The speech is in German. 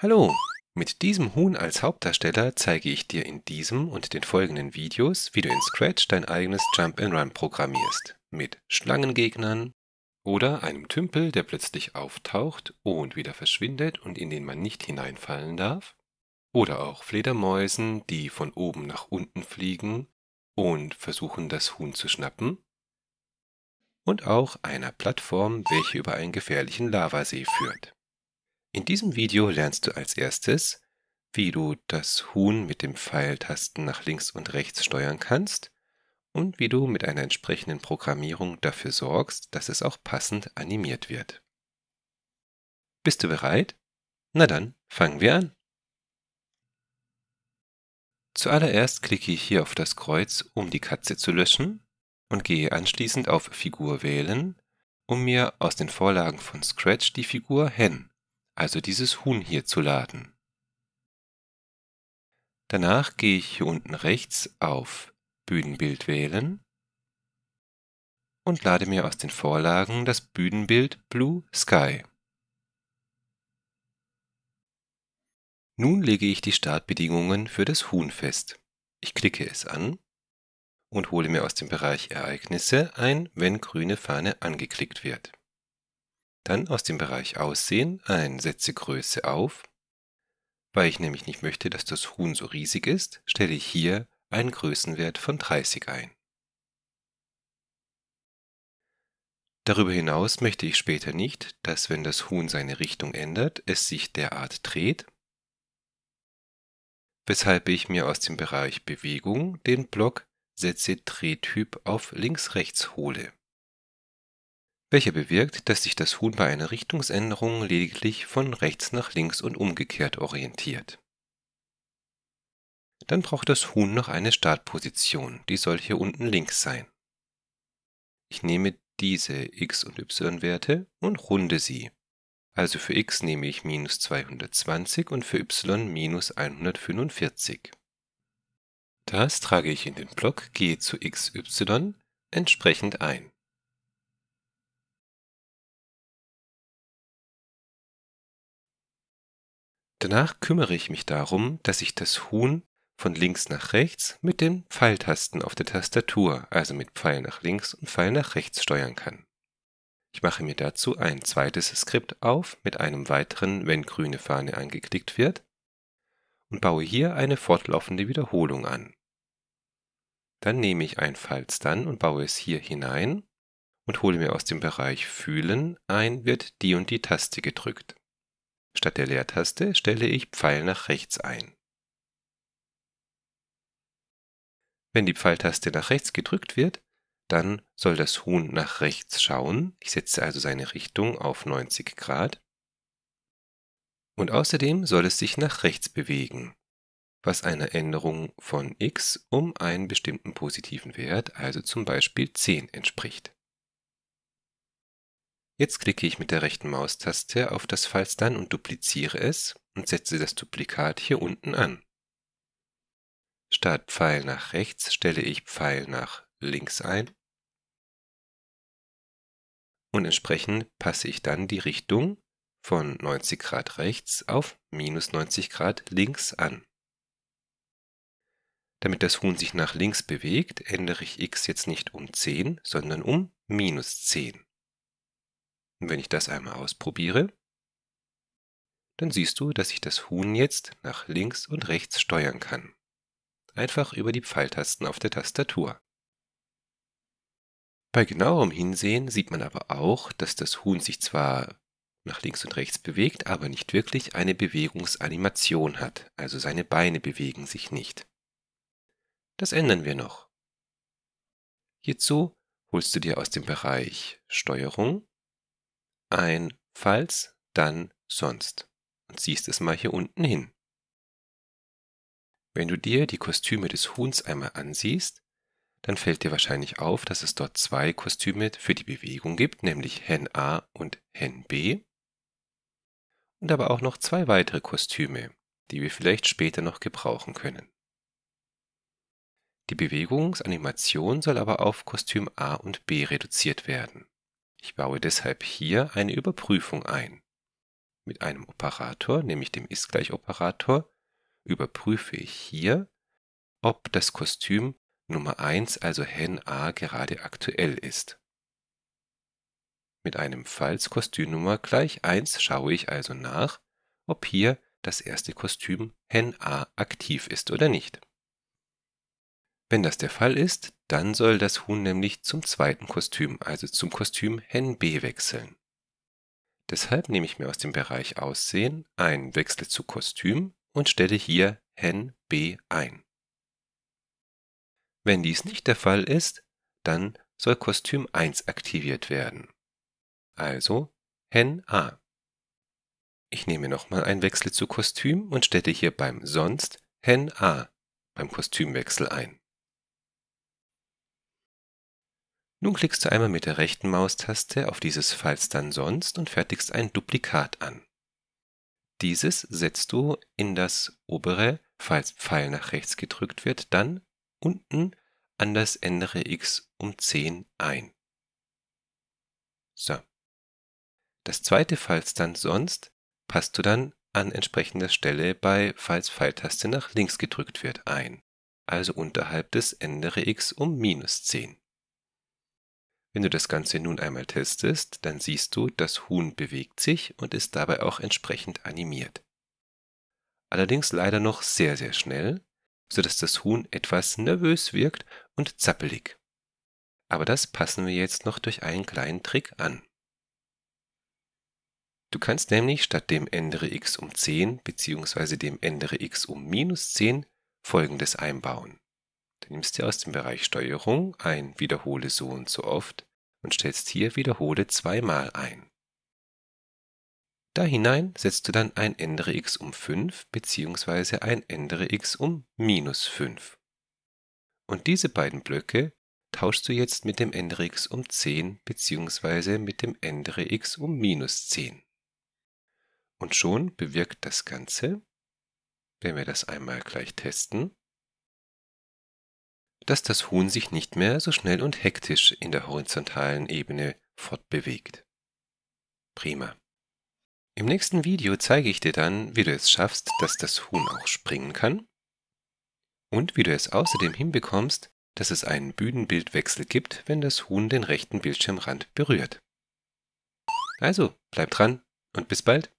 Hallo! Mit diesem Huhn als Hauptdarsteller zeige ich dir in diesem und den folgenden Videos, wie du in Scratch dein eigenes Jump and Run programmierst. Mit Schlangengegnern oder einem Tümpel, der plötzlich auftaucht und wieder verschwindet und in den man nicht hineinfallen darf. Oder auch Fledermäusen, die von oben nach unten fliegen und versuchen, das Huhn zu schnappen. Und auch einer Plattform, welche über einen gefährlichen Lavasee führt. In diesem Video lernst du als erstes, wie du das Huhn mit dem Pfeiltasten nach links und rechts steuern kannst und wie du mit einer entsprechenden Programmierung dafür sorgst, dass es auch passend animiert wird. Bist du bereit? Na dann, fangen wir an. Zuallererst klicke ich hier auf das Kreuz, um die Katze zu löschen und gehe anschließend auf Figur wählen, um mir aus den Vorlagen von Scratch die Figur Hen also dieses Huhn hier zu laden. Danach gehe ich hier unten rechts auf Bühnenbild wählen und lade mir aus den Vorlagen das Bühnenbild Blue Sky. Nun lege ich die Startbedingungen für das Huhn fest. Ich klicke es an und hole mir aus dem Bereich Ereignisse ein Wenn grüne Fahne angeklickt wird. Dann aus dem Bereich Aussehen ein Setze Größe auf. Weil ich nämlich nicht möchte, dass das Huhn so riesig ist, stelle ich hier einen Größenwert von 30 ein. Darüber hinaus möchte ich später nicht, dass wenn das Huhn seine Richtung ändert, es sich derart dreht, weshalb ich mir aus dem Bereich Bewegung den Block Setze Drehtyp auf Links-Rechts hole welcher bewirkt, dass sich das Huhn bei einer Richtungsänderung lediglich von rechts nach links und umgekehrt orientiert. Dann braucht das Huhn noch eine Startposition, die soll hier unten links sein. Ich nehme diese x- und y-Werte und runde sie. Also für x nehme ich minus 220 und für y minus 145. Das trage ich in den Block g zu xy entsprechend ein. Danach kümmere ich mich darum, dass ich das Huhn von links nach rechts mit den Pfeiltasten auf der Tastatur, also mit Pfeil nach links und Pfeil nach rechts steuern kann. Ich mache mir dazu ein zweites Skript auf mit einem weiteren, wenn grüne Fahne angeklickt wird, und baue hier eine fortlaufende Wiederholung an. Dann nehme ich ein Falls dann und baue es hier hinein und hole mir aus dem Bereich Fühlen ein, wird die und die Taste gedrückt. Statt der Leertaste stelle ich Pfeil nach rechts ein. Wenn die Pfeiltaste nach rechts gedrückt wird, dann soll das Huhn nach rechts schauen. Ich setze also seine Richtung auf 90 Grad. Und außerdem soll es sich nach rechts bewegen, was einer Änderung von x um einen bestimmten positiven Wert, also zum Beispiel 10, entspricht. Jetzt klicke ich mit der rechten Maustaste auf das dann und dupliziere es und setze das Duplikat hier unten an. Statt Pfeil nach rechts stelle ich Pfeil nach links ein und entsprechend passe ich dann die Richtung von 90 Grad rechts auf minus 90 Grad links an. Damit das Huhn sich nach links bewegt, ändere ich x jetzt nicht um 10, sondern um minus 10. Und wenn ich das einmal ausprobiere, dann siehst du, dass ich das Huhn jetzt nach links und rechts steuern kann. Einfach über die Pfeiltasten auf der Tastatur. Bei genauerem Hinsehen sieht man aber auch, dass das Huhn sich zwar nach links und rechts bewegt, aber nicht wirklich eine Bewegungsanimation hat, also seine Beine bewegen sich nicht. Das ändern wir noch. Hierzu holst du dir aus dem Bereich Steuerung ein falls, dann sonst und ziehst es mal hier unten hin. Wenn du dir die Kostüme des Huhns einmal ansiehst, dann fällt dir wahrscheinlich auf, dass es dort zwei Kostüme für die Bewegung gibt, nämlich Hen A und Hen B. Und aber auch noch zwei weitere Kostüme, die wir vielleicht später noch gebrauchen können. Die Bewegungsanimation soll aber auf Kostüm A und B reduziert werden. Ich baue deshalb hier eine Überprüfung ein. Mit einem Operator, nämlich dem Ist-Gleich-Operator, überprüfe ich hier, ob das Kostüm Nummer 1, also Hen A, gerade aktuell ist. Mit einem Falls Kostümnummer gleich 1 schaue ich also nach, ob hier das erste Kostüm Hen A aktiv ist oder nicht. Wenn das der Fall ist, dann soll das Huhn nämlich zum zweiten Kostüm, also zum Kostüm Hen B wechseln. Deshalb nehme ich mir aus dem Bereich Aussehen einen Wechsel zu Kostüm und stelle hier Hen B ein. Wenn dies nicht der Fall ist, dann soll Kostüm 1 aktiviert werden. Also Hen A. Ich nehme nochmal einen Wechsel zu Kostüm und stelle hier beim Sonst Hen A beim Kostümwechsel ein. Nun klickst du einmal mit der rechten Maustaste auf dieses Falls dann sonst und fertigst ein Duplikat an. Dieses setzt du in das obere, falls Pfeil nach rechts gedrückt wird, dann unten an das ändere x um 10 ein. So. Das zweite Falls dann sonst passt du dann an entsprechender Stelle bei falls Pfeiltaste nach links gedrückt wird ein, also unterhalb des ändere x um minus 10. Wenn du das Ganze nun einmal testest, dann siehst du, das Huhn bewegt sich und ist dabei auch entsprechend animiert. Allerdings leider noch sehr, sehr schnell, sodass das Huhn etwas nervös wirkt und zappelig. Aber das passen wir jetzt noch durch einen kleinen Trick an. Du kannst nämlich statt dem ändere x um 10 bzw. dem ändere x um minus 10 folgendes einbauen nimmst dir aus dem Bereich Steuerung ein Wiederhole so und so oft und stellst hier Wiederhole zweimal ein. Da hinein setzt du dann ein Ändere x um 5 bzw. ein Ändere x um minus 5. Und diese beiden Blöcke tauschst du jetzt mit dem Ändere x um 10 bzw. mit dem Ändere x um minus 10. Und schon bewirkt das Ganze, wenn wir das einmal gleich testen, dass das Huhn sich nicht mehr so schnell und hektisch in der horizontalen Ebene fortbewegt. Prima. Im nächsten Video zeige ich dir dann, wie du es schaffst, dass das Huhn auch springen kann und wie du es außerdem hinbekommst, dass es einen Bühnenbildwechsel gibt, wenn das Huhn den rechten Bildschirmrand berührt. Also, bleib dran und bis bald!